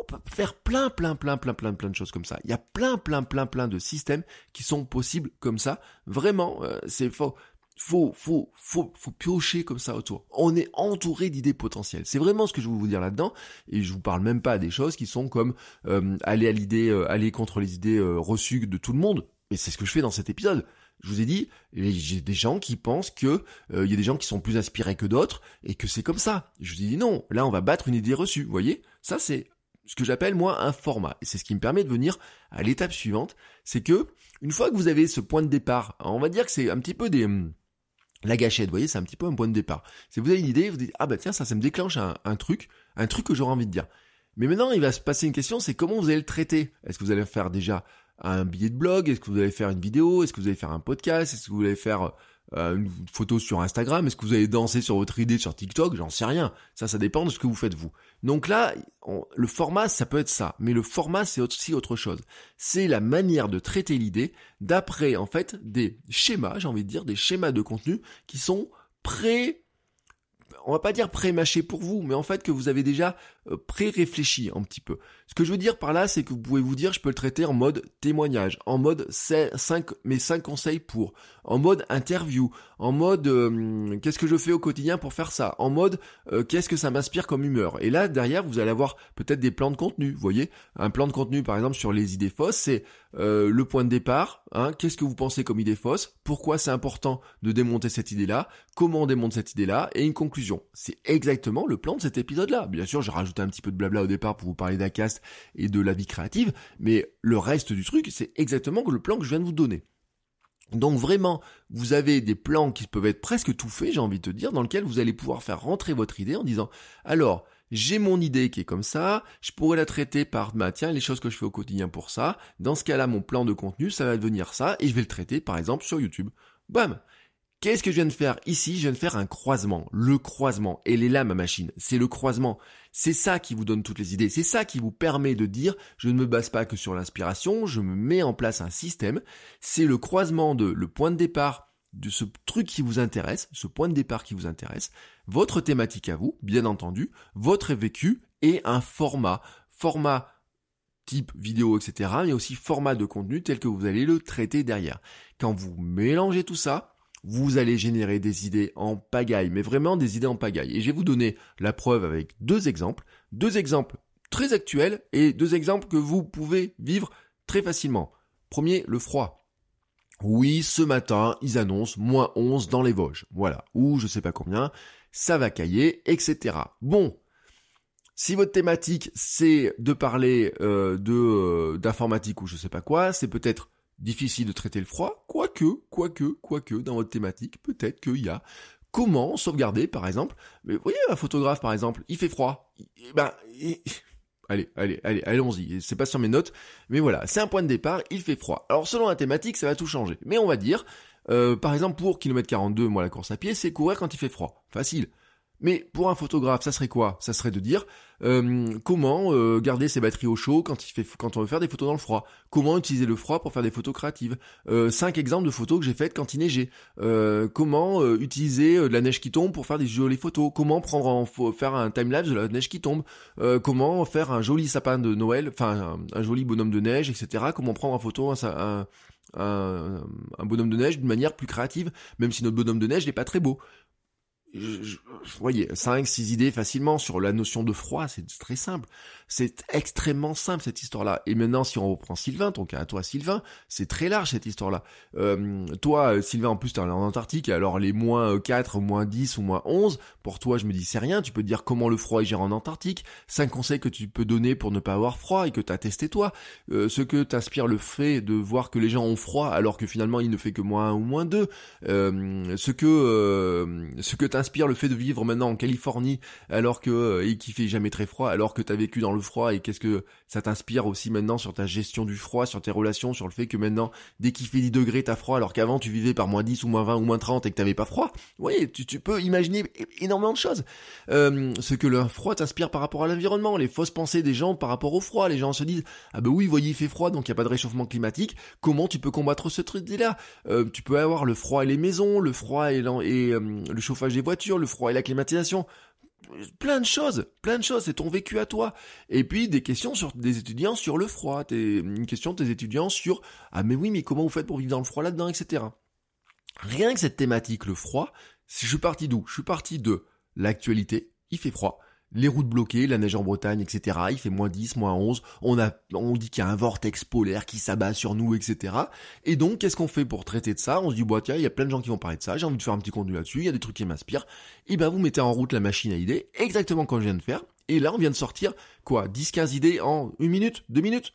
Speaker 1: on peut faire plein, plein, plein, plein, plein, plein de choses comme ça. Il y a plein, plein, plein, plein de systèmes qui sont possibles comme ça. Vraiment, euh, c'est faux faut, faut, faut, faut piocher comme ça autour. On est entouré d'idées potentielles. C'est vraiment ce que je veux vous dire là-dedans. Et je vous parle même pas des choses qui sont comme euh, aller à l'idée, euh, aller contre les idées euh, reçues de tout le monde. Et c'est ce que je fais dans cet épisode. Je vous ai dit, j'ai des gens qui pensent que il y a des gens qui sont plus inspirés que d'autres et que c'est comme ça. Je vous ai dit non. Là, on va battre une idée reçue. Vous voyez, ça c'est ce que j'appelle moi un format. Et c'est ce qui me permet de venir à l'étape suivante, c'est que une fois que vous avez ce point de départ, on va dire que c'est un petit peu des hum, la gâchette, vous voyez, c'est un petit peu un point de départ. Si vous avez une idée, vous dites, ah bah tiens, ça, ça me déclenche un, un truc, un truc que j'aurais envie de dire. Mais maintenant, il va se passer une question, c'est comment vous allez le traiter Est-ce que vous allez faire déjà un billet de blog Est-ce que vous allez faire une vidéo Est-ce que vous allez faire un podcast Est-ce que vous allez faire euh, euh, une photo sur Instagram Est-ce que vous allez danser sur votre idée sur TikTok J'en sais rien. Ça, ça dépend de ce que vous faites vous. Donc là, le format, ça peut être ça. Mais le format, c'est aussi autre chose. C'est la manière de traiter l'idée d'après, en fait, des schémas, j'ai envie de dire, des schémas de contenu qui sont pré on va pas dire pré-mâché pour vous, mais en fait que vous avez déjà euh, pré-réfléchi un petit peu. Ce que je veux dire par là, c'est que vous pouvez vous dire, je peux le traiter en mode témoignage, en mode cinq mes 5 conseils pour, en mode interview, en mode euh, qu'est-ce que je fais au quotidien pour faire ça, en mode euh, qu'est-ce que ça m'inspire comme humeur. Et là, derrière, vous allez avoir peut-être des plans de contenu, vous voyez. Un plan de contenu, par exemple, sur les idées fausses, c'est euh, le point de départ, hein, qu'est-ce que vous pensez comme idée fausse, pourquoi c'est important de démonter cette idée-là, comment on démonte cette idée-là, et une conclusion. C'est exactement le plan de cet épisode-là. Bien sûr, j'ai rajouté un petit peu de blabla au départ pour vous parler d'Acast et de la vie créative, mais le reste du truc, c'est exactement le plan que je viens de vous donner. Donc vraiment, vous avez des plans qui peuvent être presque tout faits, j'ai envie de te dire, dans lesquels vous allez pouvoir faire rentrer votre idée en disant, alors, j'ai mon idée qui est comme ça, je pourrais la traiter par, bah, tiens, les choses que je fais au quotidien pour ça. Dans ce cas-là, mon plan de contenu, ça va devenir ça, et je vais le traiter, par exemple, sur YouTube. Bam! Qu'est-ce que je viens de faire ici Je viens de faire un croisement. Le croisement. Elle est là, ma machine. C'est le croisement. C'est ça qui vous donne toutes les idées. C'est ça qui vous permet de dire, je ne me base pas que sur l'inspiration, je me mets en place un système. C'est le croisement de le point de départ, de ce truc qui vous intéresse, ce point de départ qui vous intéresse, votre thématique à vous, bien entendu, votre vécu et un format. Format type vidéo, etc. Mais aussi format de contenu tel que vous allez le traiter derrière. Quand vous mélangez tout ça, vous allez générer des idées en pagaille, mais vraiment des idées en pagaille. Et je vais vous donner la preuve avec deux exemples. Deux exemples très actuels et deux exemples que vous pouvez vivre très facilement. Premier, le froid. Oui, ce matin, ils annoncent moins 11 dans les Vosges. Voilà. Ou je sais pas combien. Ça va cailler, etc. Bon. Si votre thématique, c'est de parler euh, de euh, d'informatique ou je sais pas quoi, c'est peut-être difficile de traiter le froid, quoique, quoique, quoique, dans votre thématique, peut-être qu'il y a comment sauvegarder, par exemple. Mais vous voyez, un photographe, par exemple, il fait froid. eh ben, Allez, allez, allez, allons-y. C'est pas sur mes notes, mais voilà, c'est un point de départ, il fait froid. Alors selon la thématique, ça va tout changer. Mais on va dire, euh, par exemple pour kilomètre 42, moi la course à pied, c'est courir quand il fait froid. Facile. Mais pour un photographe, ça serait quoi Ça serait de dire euh, comment euh, garder ses batteries au chaud quand, on veut faire des photos dans le froid. Comment utiliser le froid pour faire des photos créatives. Euh, cinq exemples de photos que j'ai faites quand il neigeait. comment utiliser de la neige qui tombe pour faire des jolies photos. Comment prendre en, faire un time lapse de la neige qui tombe. comment faire un joli sapin de Noël, enfin un, joli bonhomme de neige, etc. Comment prendre en photo un, un, bonhomme de neige d'une manière plus créative, même si notre bonhomme de neige n'est pas très beau voyez, 5, six idées facilement sur la notion de froid, c'est très simple. C'est extrêmement simple cette histoire-là. Et maintenant, si on reprend Sylvain, ton cas à toi Sylvain, c'est très large cette histoire-là. Euh, toi euh, Sylvain, en plus tu t'es en Antarctique, alors les moins 4, euh, moins 10 ou moins 11, pour toi je me dis c'est rien, tu peux dire comment le froid est géré en Antarctique, cinq conseils que tu peux donner pour ne pas avoir froid et que t'as testé toi. Euh, ce que t'inspire le fait de voir que les gens ont froid alors que finalement il ne fait que moins 1 ou moins 2. ce que, ce que Inspire le fait de vivre maintenant en Californie alors que et euh, qu'il fait jamais très froid, alors que tu as vécu dans le froid et qu'est-ce que ça t'inspire aussi maintenant sur ta gestion du froid, sur tes relations, sur le fait que maintenant dès qu'il fait 10 degrés tu as froid alors qu'avant tu vivais par moins 10 ou moins 20 ou moins 30 et que t'avais pas froid. Oui, tu, tu peux imaginer énormément de choses. ce que le froid t'inspire par rapport à l'environnement, les fausses pensées des gens par rapport au froid. Les gens se disent ah ben oui voyez il fait froid donc il y a pas de réchauffement climatique. Comment tu peux combattre ce truc là Tu peux avoir le froid et les maisons, le froid et, et le chauffage des voitures le froid et la climatisation, plein de choses, plein de choses, c'est ton vécu à toi. Et puis des questions sur des étudiants sur le froid, une question de tes étudiants sur ah mais oui mais comment vous faites pour vivre dans le froid là-dedans, etc. Rien que cette thématique, le froid, je suis parti d'où Je suis parti de l'actualité, il fait froid les routes bloquées, la neige en Bretagne, etc. Il fait moins 10, moins 11, on, a, on dit qu'il y a un vortex polaire qui s'abat sur nous, etc. Et donc, qu'est-ce qu'on fait pour traiter de ça On se dit, bah tiens, il y a plein de gens qui vont parler de ça, j'ai envie de faire un petit contenu là-dessus, il y a des trucs qui m'inspirent. Et eh ben, vous mettez en route la machine à idées, exactement comme je viens de faire. Et là, on vient de sortir, quoi, 10-15 idées en une minute, deux minutes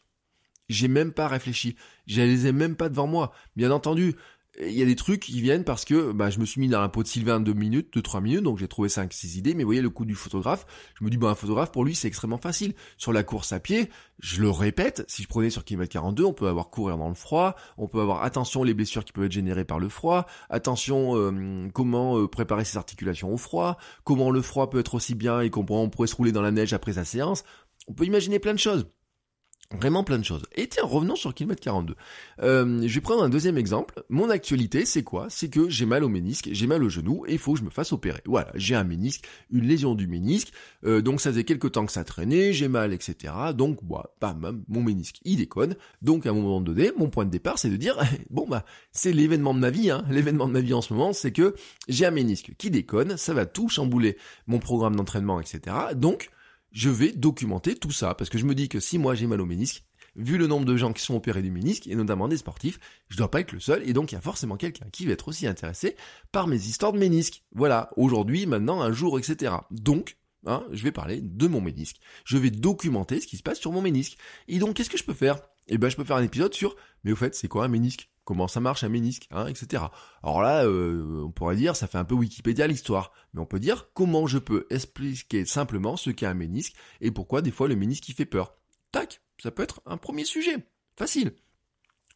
Speaker 1: j'ai même pas réfléchi. Je les ai même pas devant moi. Bien entendu, il y a des trucs qui viennent parce que bah, je me suis mis dans un pot de Sylvain deux minutes, de trois minutes, donc j'ai trouvé cinq six idées. Mais vous voyez le coup du photographe, je me dis bah un photographe pour lui c'est extrêmement facile. Sur la course à pied, je le répète, si je prenais sur km 42, on peut avoir courir dans le froid, on peut avoir attention les blessures qui peuvent être générées par le froid, attention euh, comment euh, préparer ses articulations au froid, comment le froid peut être aussi bien et comment on pourrait se rouler dans la neige après sa séance. On peut imaginer plein de choses. Vraiment plein de choses. Et tiens, revenons sur kilomètre 42. Euh, je vais prendre un deuxième exemple. Mon actualité, c'est quoi C'est que j'ai mal au ménisque, j'ai mal au genou et il faut que je me fasse opérer. Voilà, j'ai un ménisque, une lésion du ménisque. Euh, donc ça faisait quelques temps que ça traînait, j'ai mal, etc. Donc, bah, bam, mon ménisque, il déconne. Donc à un moment donné, mon point de départ, c'est de dire, bon bah, c'est l'événement de ma vie. Hein. L'événement de ma vie en ce moment, c'est que j'ai un ménisque qui déconne, ça va tout chambouler mon programme d'entraînement, etc. Donc, je vais documenter tout ça. Parce que je me dis que si moi j'ai mal au ménisque, vu le nombre de gens qui sont opérés du ménisque, et notamment des sportifs, je dois pas être le seul, et donc il y a forcément quelqu'un qui va être aussi intéressé par mes histoires de ménisque. Voilà, aujourd'hui, maintenant, un jour, etc. Donc, hein, je vais parler de mon ménisque. Je vais documenter ce qui se passe sur mon ménisque. Et donc, qu'est-ce que je peux faire Eh bien, je peux faire un épisode sur, mais au fait, c'est quoi un ménisque comment ça marche un ménisque, hein, etc. Alors là, euh, on pourrait dire, ça fait un peu Wikipédia l'histoire, mais on peut dire comment je peux expliquer simplement ce qu'est un ménisque et pourquoi des fois le ménisque il fait peur. Tac, ça peut être un premier sujet, facile.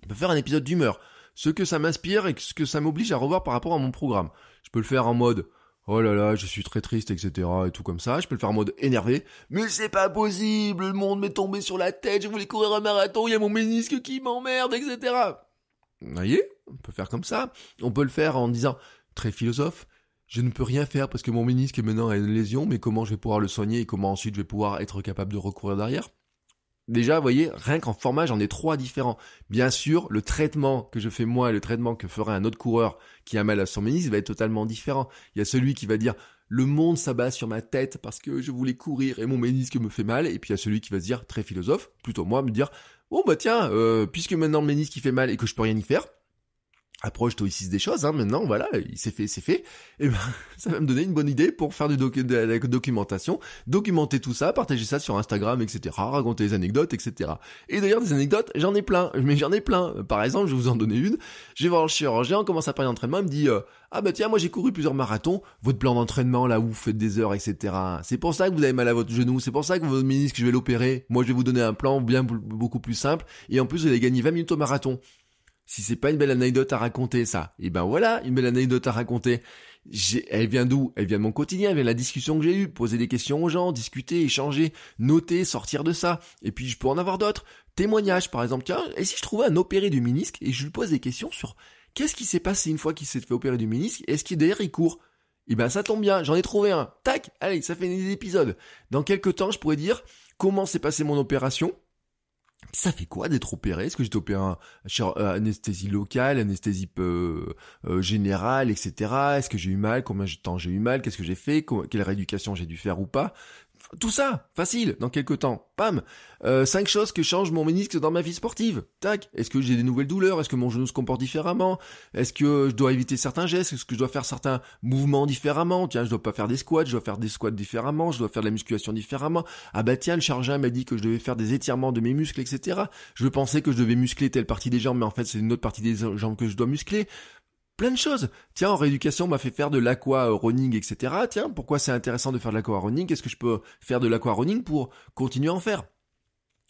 Speaker 1: On peut faire un épisode d'humeur, ce que ça m'inspire et ce que ça m'oblige à revoir par rapport à mon programme. Je peux le faire en mode oh là là, je suis très triste, etc. et tout comme ça. Je peux le faire en mode énervé. Mais c'est pas possible, le monde m'est tombé sur la tête, je voulais courir un marathon, il y a mon ménisque qui m'emmerde, etc. Vous voyez On peut faire comme ça. On peut le faire en disant, très philosophe, je ne peux rien faire parce que mon ménisque est maintenant à une lésion, mais comment je vais pouvoir le soigner et comment ensuite je vais pouvoir être capable de recourir derrière Déjà, vous voyez, rien qu'en format, j'en ai trois différents. Bien sûr, le traitement que je fais moi et le traitement que ferait un autre coureur qui a mal à son ménisque va être totalement différent. Il y a celui qui va dire le monde s'abat sur ma tête parce que je voulais courir et mon ménisque me fait mal. Et puis il y a celui qui va se dire, très philosophe, plutôt moi, me dire, oh bah tiens, euh, puisque maintenant le ménisque qui fait mal et que je peux rien y faire, approche ici des choses, hein, maintenant, voilà, il s'est fait, c'est fait, et eh ben, ça va me donner une bonne idée pour faire du docu de la documentation, documenter tout ça, partager ça sur Instagram, etc., raconter des anecdotes, etc. Et d'ailleurs, des anecdotes, j'en ai plein, mais j'en ai plein. Par exemple, je vais vous en donner une, je vais voir le chirurgien, on commence à parler d'entraînement, il me dit, euh, ah bah tiens, moi j'ai couru plusieurs marathons, votre plan d'entraînement, là, où vous faites des heures, etc., c'est pour ça que vous avez mal à votre genou, c'est pour ça que votre ministre, je vais l'opérer, moi je vais vous donner un plan bien beaucoup plus simple, et en plus, vous allez gagner 20 minutes au marathon. Si c'est pas une belle anecdote à raconter, ça. Et eh ben voilà, une belle anecdote à raconter. elle vient d'où Elle vient de mon quotidien, elle vient de la discussion que j'ai eue, poser des questions aux gens, discuter, échanger, noter, sortir de ça. Et puis je peux en avoir d'autres. Témoignages, par exemple. Tiens, et si je trouvais un opéré du ministre et je lui pose des questions sur qu'est-ce qui s'est passé une fois qu'il s'est fait opérer du ministre, Est-ce qu'il derrière il court Et eh ben ça tombe bien, j'en ai trouvé un. Tac, allez, ça fait des épisodes. Dans quelques temps, je pourrais dire comment s'est passée mon opération ça fait quoi d'être opéré Est-ce que j'ai opéré sur anesthésie locale, anesthésie peu euh, générale, etc. Est-ce que j'ai eu mal Combien de temps j'ai eu mal Qu'est-ce que j'ai fait Quelle rééducation j'ai dû faire ou pas tout ça, facile, dans quelques temps. Pam, euh, cinq choses que changent mon ménisque dans ma vie sportive. Tac, est-ce que j'ai des nouvelles douleurs Est-ce que mon genou se comporte différemment Est-ce que je dois éviter certains gestes Est-ce que je dois faire certains mouvements différemment Tiens, je dois pas faire des squats, je dois faire des squats différemment, je dois faire de la musculation différemment. Ah bah tiens, le chargé m'a dit que je devais faire des étirements de mes muscles, etc. Je pensais que je devais muscler telle partie des jambes, mais en fait c'est une autre partie des jambes que je dois muscler plein de choses. Tiens, en rééducation, on m'a fait faire de l'aqua-running, etc. Tiens, pourquoi c'est intéressant de faire de l'aqua-running Qu'est-ce que je peux faire de l'aqua-running pour continuer à en faire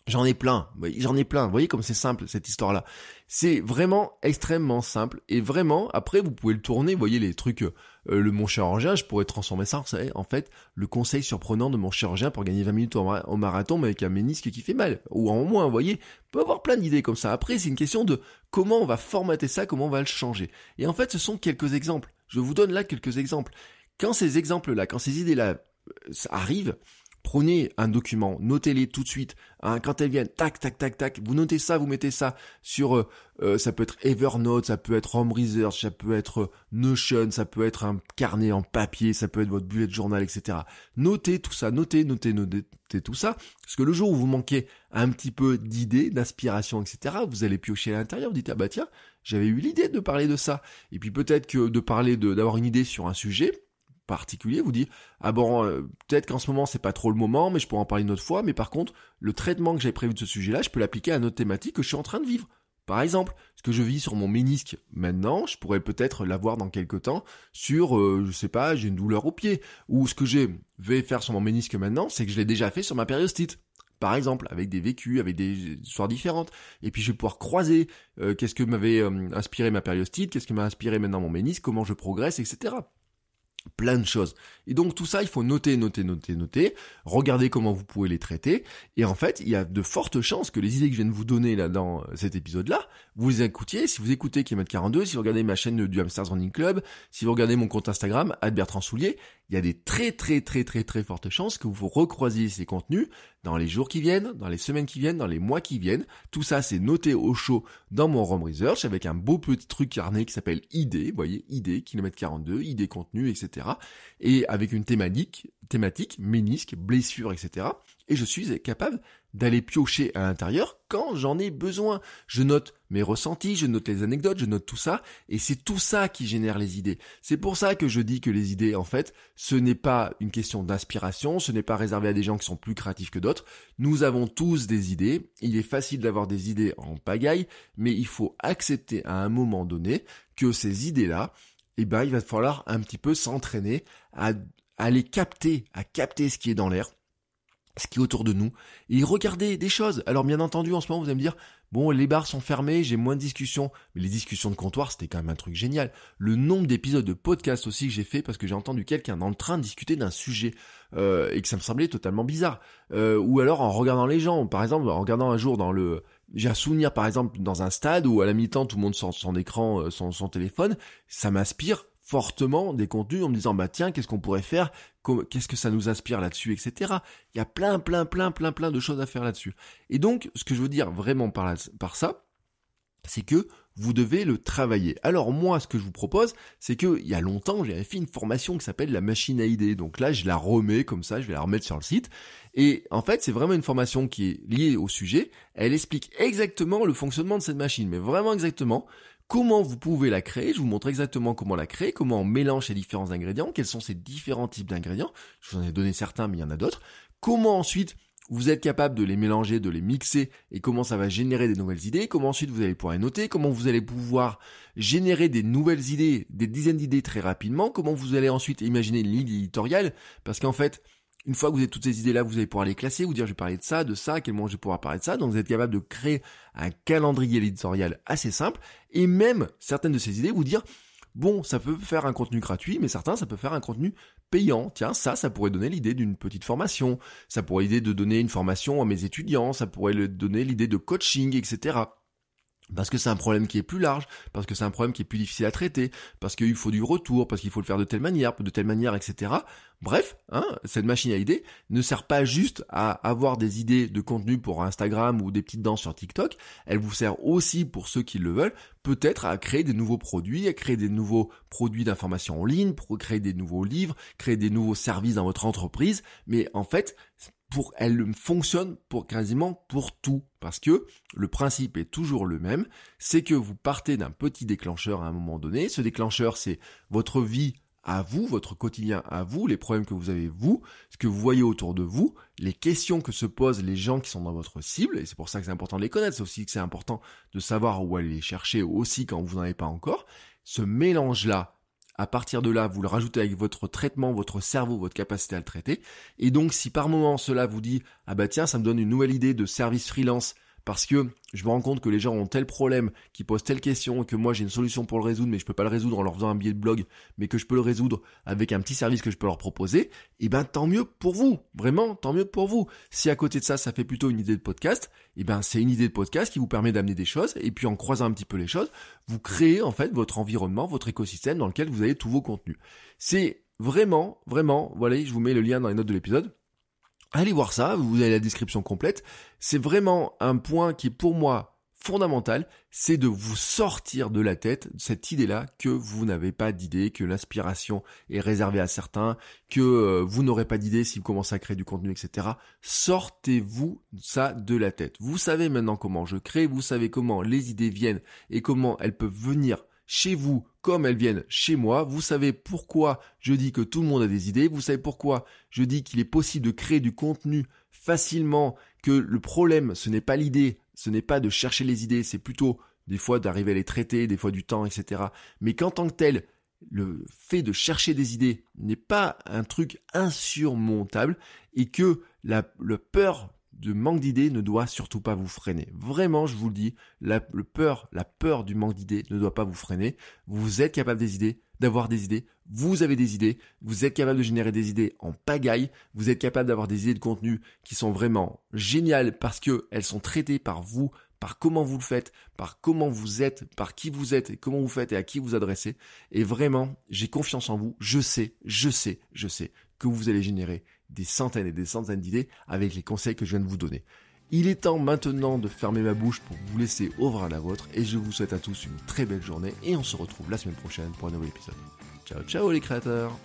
Speaker 1: J'en ai plein, j'en ai plein. Vous voyez comme c'est simple cette histoire-là. C'est vraiment extrêmement simple et vraiment après vous pouvez le tourner. Vous voyez les trucs euh, euh, le mon chirurgien, je pourrais transformer ça, en fait le conseil surprenant de mon chirurgien pour gagner 20 minutes au, marathon mais avec un ménisque qui fait mal ou en moins, vous voyez, peut avoir plein d'idées comme ça. Après, c'est une question de comment on va formater ça, comment on va le changer. Et en fait, ce sont quelques exemples. Je vous donne là quelques exemples. Quand ces exemples-là, quand ces idées-là euh, arrivent, Prenez un document, notez-les tout de suite. Hein, quand elles viennent, tac, tac, tac, tac. Vous notez ça, vous mettez ça sur, euh, euh, ça peut être Evernote, ça peut être Home Research, ça peut être euh, Notion, ça peut être un carnet en papier, ça peut être votre bullet journal, etc. Notez tout ça, notez, notez, notez, tout ça. Parce que le jour où vous manquez un petit peu d'idées, d'inspiration, etc., vous allez piocher à l'intérieur, vous dites, ah bah tiens, j'avais eu l'idée de parler de ça. Et puis peut-être que de parler de, d'avoir une idée sur un sujet, particulier, vous dit ah bon euh, peut-être qu'en ce moment c'est pas trop le moment, mais je pourrais en parler une autre fois. Mais par contre, le traitement que j'avais prévu de ce sujet-là, je peux l'appliquer à notre thématique que je suis en train de vivre. Par exemple, ce que je vis sur mon ménisque maintenant, je pourrais peut-être l'avoir dans quelques temps sur, euh, je sais pas, j'ai une douleur au pied. Ou ce que j'ai vais faire sur mon ménisque maintenant, c'est que je l'ai déjà fait sur ma périostite. Par exemple, avec des vécus, avec des histoires différentes. Et puis je vais pouvoir croiser euh, qu'est-ce que m'avait inspiré ma périostite, qu'est-ce qui m'a inspiré maintenant mon ménisque, comment je progresse, etc plein de choses. Et donc tout ça, il faut noter, noter, noter, noter, regarder comment vous pouvez les traiter. Et en fait, il y a de fortes chances que les idées que je viens de vous donner là dans euh, cet épisode-là, vous les écoutiez. Si vous écoutez Kilomètre42, si vous regardez ma chaîne du Hamsters Running Club, si vous regardez mon compte Instagram, Bertrand Soulier, il y a des très très très très très fortes chances que vous recroisiez ces contenus dans les jours qui viennent, dans les semaines qui viennent, dans les mois qui viennent. Tout ça, c'est noté au chaud dans mon Rome Research avec un beau petit truc carnet qui s'appelle ID, vous voyez, ID, kilomètre 42, ID contenu, etc. Et avec une thématique, thématique, ménisque, blessure, etc. Et je suis capable d'aller piocher à l'intérieur quand j'en ai besoin. Je note mes ressentis, je note les anecdotes, je note tout ça, et c'est tout ça qui génère les idées. C'est pour ça que je dis que les idées, en fait, ce n'est pas une question d'inspiration, ce n'est pas réservé à des gens qui sont plus créatifs que d'autres. Nous avons tous des idées, il est facile d'avoir des idées en pagaille, mais il faut accepter à un moment donné que ces idées-là, et eh ben, il va falloir un petit peu s'entraîner à, aller capter, à capter ce qui est dans l'air, ce qui est autour de nous, et regarder des choses. Alors bien entendu, en ce moment, vous allez me dire, bon, les bars sont fermés, j'ai moins de discussions, mais les discussions de comptoir, c'était quand même un truc génial. Le nombre d'épisodes de podcast aussi que j'ai fait parce que j'ai entendu quelqu'un en train de discuter d'un sujet euh, et que ça me semblait totalement bizarre. Euh, ou alors en regardant les gens, par exemple, en regardant un jour dans le j'ai un souvenir par exemple dans un stade où à la mi-temps tout le monde sort son écran, euh, son, téléphone, ça m'inspire fortement des contenus en me disant bah tiens qu'est-ce qu'on pourrait faire, qu'est-ce que ça nous inspire là-dessus, etc. Il y a plein plein plein plein plein de choses à faire là-dessus. Et donc ce que je veux dire vraiment par, là, par ça, c'est que vous devez le travailler. Alors moi, ce que je vous propose, c'est que il y a longtemps, j'ai fait une formation qui s'appelle la machine à idées. Donc là, je la remets comme ça, je vais la remettre sur le site. Et en fait, c'est vraiment une formation qui est liée au sujet. Elle explique exactement le fonctionnement de cette machine, mais vraiment exactement comment vous pouvez la créer. Je vous montre exactement comment la créer, comment on mélange les différents ingrédients, quels sont ces différents types d'ingrédients. Je vous en ai donné certains, mais il y en a d'autres. Comment ensuite vous êtes capable de les mélanger, de les mixer et comment ça va générer des nouvelles idées, comment ensuite vous allez pouvoir les noter, comment vous allez pouvoir générer des nouvelles idées, des dizaines d'idées très rapidement, comment vous allez ensuite imaginer une ligne éditoriale, parce qu'en fait, une fois que vous avez toutes ces idées-là, vous allez pouvoir les classer, vous dire je vais parler de ça, de ça, à quel moment je vais pouvoir parler de ça. Donc vous êtes capable de créer un calendrier éditorial assez simple et même certaines de ces idées vous dire bon, ça peut faire un contenu gratuit, mais certains, ça peut faire un contenu payant. Tiens, ça, ça pourrait donner l'idée d'une petite formation. Ça pourrait l'idée de donner une formation à mes étudiants. Ça pourrait donner l'idée de coaching, etc. Parce que c'est un problème qui est plus large, parce que c'est un problème qui est plus difficile à traiter, parce qu'il faut du retour, parce qu'il faut le faire de telle manière, de telle manière, etc. Bref, hein, cette machine à idées ne sert pas juste à avoir des idées de contenu pour Instagram ou des petites danses sur TikTok, elle vous sert aussi pour ceux qui le veulent, peut-être à créer des nouveaux produits, à créer des nouveaux produits d'information en ligne, pour créer des nouveaux livres, créer des nouveaux services dans votre entreprise, mais en fait, pour, elle fonctionne pour quasiment pour tout. Parce que le principe est toujours le même, c'est que vous partez d'un petit déclencheur à un moment donné. Ce déclencheur, c'est votre vie à vous, votre quotidien à vous, les problèmes que vous avez vous, ce que vous voyez autour de vous, les questions que se posent les gens qui sont dans votre cible, et c'est pour ça que c'est important de les connaître, c'est aussi que c'est important de savoir où aller les chercher aussi quand vous n'en avez pas encore. Ce mélange-là à partir de là, vous le rajoutez avec votre traitement, votre cerveau, votre capacité à le traiter. Et donc, si par moment cela vous dit, ah bah tiens, ça me donne une nouvelle idée de service freelance parce que je me rends compte que les gens ont tel problème, qui posent telle question, que moi j'ai une solution pour le résoudre, mais je peux pas le résoudre en leur faisant un billet de blog, mais que je peux le résoudre avec un petit service que je peux leur proposer, et eh ben tant mieux pour vous, vraiment tant mieux pour vous. Si à côté de ça, ça fait plutôt une idée de podcast, et eh ben c'est une idée de podcast qui vous permet d'amener des choses, et puis en croisant un petit peu les choses, vous créez en fait votre environnement, votre écosystème dans lequel vous avez tous vos contenus. C'est vraiment, vraiment, voilà, je vous mets le lien dans les notes de l'épisode Allez voir ça, vous avez la description complète. C'est vraiment un point qui est pour moi fondamental, c'est de vous sortir de la tête cette idée-là que vous n'avez pas d'idée, que l'inspiration est réservée à certains, que euh, vous n'aurez pas d'idée si vous commencez à créer du contenu, etc. Sortez-vous ça de la tête. Vous savez maintenant comment je crée, vous savez comment les idées viennent et comment elles peuvent venir chez vous comme elles viennent chez moi. Vous savez pourquoi je dis que tout le monde a des idées. Vous savez pourquoi je dis qu'il est possible de créer du contenu facilement, que le problème, ce n'est pas l'idée, ce n'est pas de chercher les idées, c'est plutôt des fois d'arriver à les traiter, des fois du temps, etc. Mais qu'en tant que tel, le fait de chercher des idées n'est pas un truc insurmontable et que la, peur de manque d'idées ne doit surtout pas vous freiner. Vraiment, je vous le dis, la peur, la peur du manque d'idées ne doit pas vous freiner. Vous êtes capable des idées, d'avoir des idées, vous avez des idées, vous êtes capable de générer des idées en pagaille, vous êtes capable d'avoir des idées de contenu qui sont vraiment géniales parce que elles sont traitées par vous, par comment vous le faites, par comment vous êtes, par qui vous êtes comment vous faites et à qui vous adressez. Et vraiment, j'ai confiance en vous, je sais, je sais, je sais que vous allez générer des centaines et des centaines d'idées avec les conseils que je viens de vous donner. Il est temps maintenant de fermer ma bouche pour vous laisser ouvrir la vôtre et je vous souhaite à tous une très belle journée et on se retrouve la semaine prochaine pour un nouvel épisode. Ciao ciao les créateurs